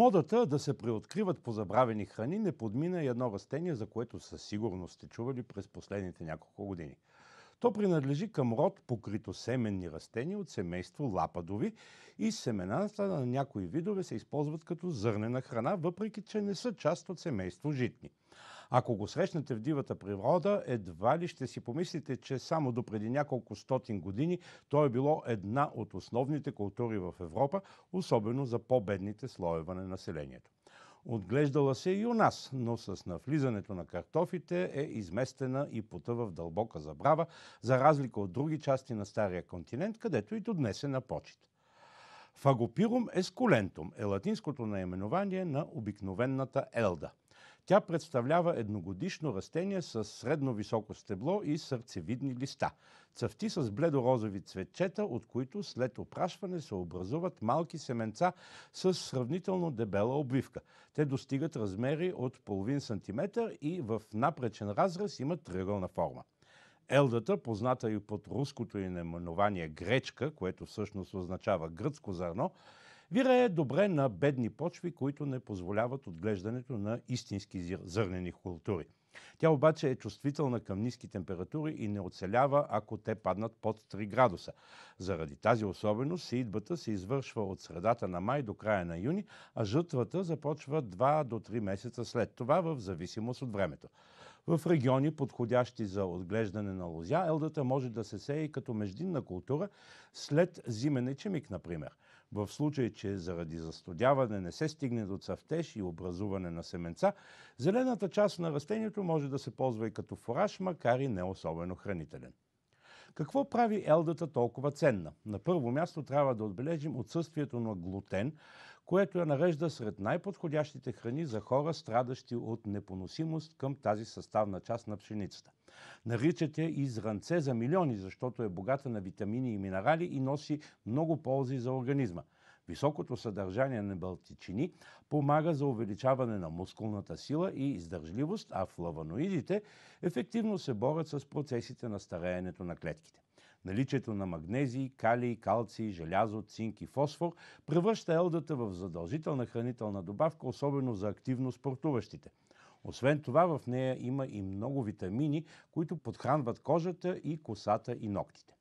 модата да се преоткриват по забравени храни не подмина и едно растение, за което със сигурност сте чували през последните няколко години. То принадлежи към род покрито семенни растения от семейство лападови и семената на някои видове се използват като зърнена храна, въпреки че не са част от семейство житни. Ако го срещнете в дивата природа, едва ли ще си помислите, че само до преди няколко стотин години то е било една от основните култури в Европа, особено за по-бедните слоеве на населението. Отглеждала се и у нас, но с навлизането на картофите е изместена и потъва в дълбока забрава, за разлика от други части на Стария континент, където и до днес е на почет. Фагопирум ескулентум е латинското наименование на обикновенната елда – тя представлява едногодишно растение с средно високо стебло и сърцевидни листа. Цъфти с бледорозови цветчета, от които след опрашване се образуват малки семенца с сравнително дебела обвивка. Те достигат размери от половин сантиметър и в напречен разрез имат триъгълна форма. Елдата, позната и под руското наименование гречка, което всъщност означава гръцко зърно, Вирае добре на бедни почви, които не позволяват отглеждането на истински зърнени култури. Тя обаче е чувствителна към ниски температури и не оцелява, ако те паднат под 3 градуса. Заради тази особеност сеидбата се извършва от средата на май до края на юни, а жътвата започва 2 до 3 месеца след това в зависимост от времето. В региони, подходящи за отглеждане на лозя, елдата може да се сее и като междинна култура след зимен ечемик, например – в случай, че заради застудяване не се стигне до цъфтеж и образуване на семенца, зелената част на растението може да се ползва и като фураж, макар и не особено хранителен. Какво прави елдата толкова ценна? На първо място трябва да отбележим отсъствието на глутен, което я нарежда сред най-подходящите храни за хора, страдащи от непоносимост към тази съставна част на пшеницата. Наричат я зранце за милиони, защото е богата на витамини и минерали и носи много ползи за организма. Високото съдържание на белтичини помага за увеличаване на мускулната сила и издържливост, а флавоноидите ефективно се борят с процесите на стареенето на клетките. Наличието на магнезий, калий, калций, желязо, цинк и фосфор превръща елдата в задължителна хранителна добавка, особено за активно спортуващите. Освен това, в нея има и много витамини, които подхранват кожата и косата и ногтите.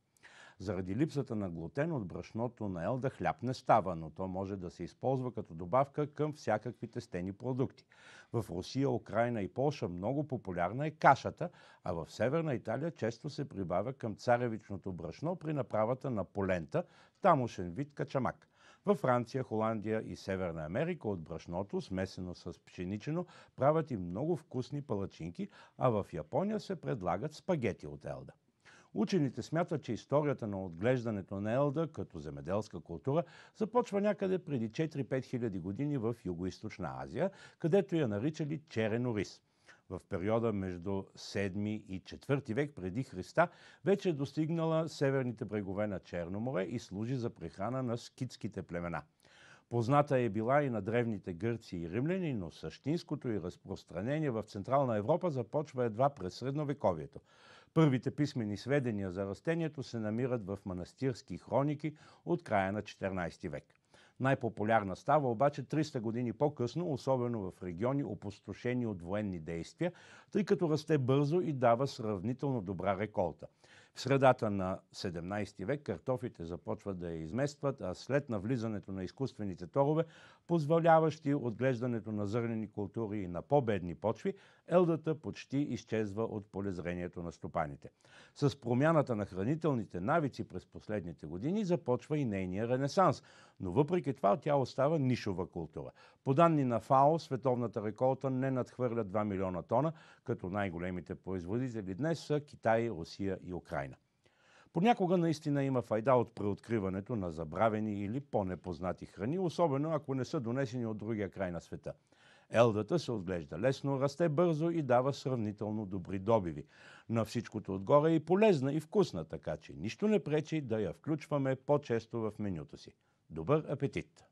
Заради липсата на глутен от брашното на елда хляб не става, но то може да се използва като добавка към всякакви тестени продукти. В Русия, Украина и Польша много популярна е кашата, а в Северна Италия често се прибавя към царевичното брашно при направата на полента, тамошен вид качамак. Във Франция, Холандия и Северна Америка от брашното, смесено с пшеничено, правят и много вкусни палачинки, а в Япония се предлагат спагети от елда. Учените смятат, че историята на отглеждането на елда като земеделска култура започва някъде преди 4-5 хиляди години в Юго-Источна Азия, където я наричали черен ориз. В периода между 7 и 4 век преди Христа вече е достигнала северните брегове на Черно море и служи за прехрана на скитските племена. Позната е била и на древните гърци и римляни, но същинското и разпространение в Централна Европа започва едва през средновековието. Първите писмени сведения за растението се намират в манастирски хроники от края на 14 век. Най-популярна става обаче 300 години по-късно, особено в региони опустошени от военни действия, тъй като расте бързо и дава сравнително добра реколта. В средата на 17 век картофите започват да я изместват, а след навлизането на изкуствените торове, позволяващи отглеждането на зърнени култури и на по-бедни почви, елдата почти изчезва от полезрението на стопаните. С промяната на хранителните навици през последните години започва и нейния ренесанс, но въпреки това тя остава нишова култура. По данни на ФАО, световната реколта не надхвърля 2 милиона тона, като най-големите производители днес са Китай, Русия и Украина. Понякога наистина има файда от преоткриването на забравени или по-непознати храни, особено ако не са донесени от другия край на света. Елдата се отглежда лесно, расте бързо и дава сравнително добри добиви. На всичкото отгоре е и полезна и вкусна, така че нищо не пречи да я включваме по-често в менюто си. Добър апетит!